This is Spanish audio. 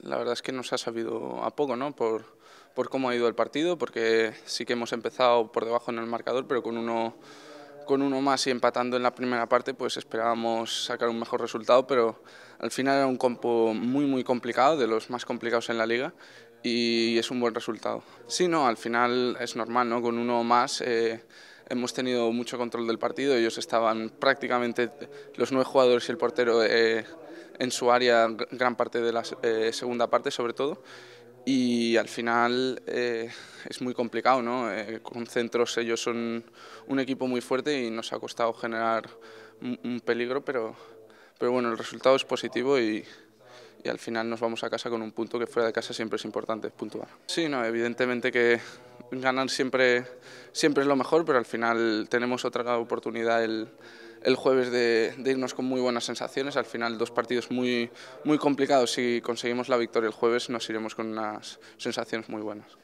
La verdad es que nos ha sabido a poco, ¿no? Por, por cómo ha ido el partido, porque sí que hemos empezado por debajo en el marcador, pero con uno, con uno más y empatando en la primera parte, pues esperábamos sacar un mejor resultado, pero al final era un compo muy, muy complicado, de los más complicados en la liga, y es un buen resultado. Sí, no, al final es normal, ¿no? Con uno más. Eh, hemos tenido mucho control del partido, ellos estaban prácticamente los nueve jugadores y el portero eh, en su área gran parte de la eh, segunda parte sobre todo y al final eh, es muy complicado, ¿no? Eh, con centros ellos son un equipo muy fuerte y nos ha costado generar un peligro, pero, pero bueno, el resultado es positivo y, y al final nos vamos a casa con un punto que fuera de casa siempre es importante puntuar. Sí, no, evidentemente que ganar siempre, siempre es lo mejor, pero al final tenemos otra oportunidad el, jueves de, irnos con muy buenas sensaciones. Al final dos partidos muy, muy complicados. Si conseguimos la victoria el jueves nos iremos con unas sensaciones muy buenas.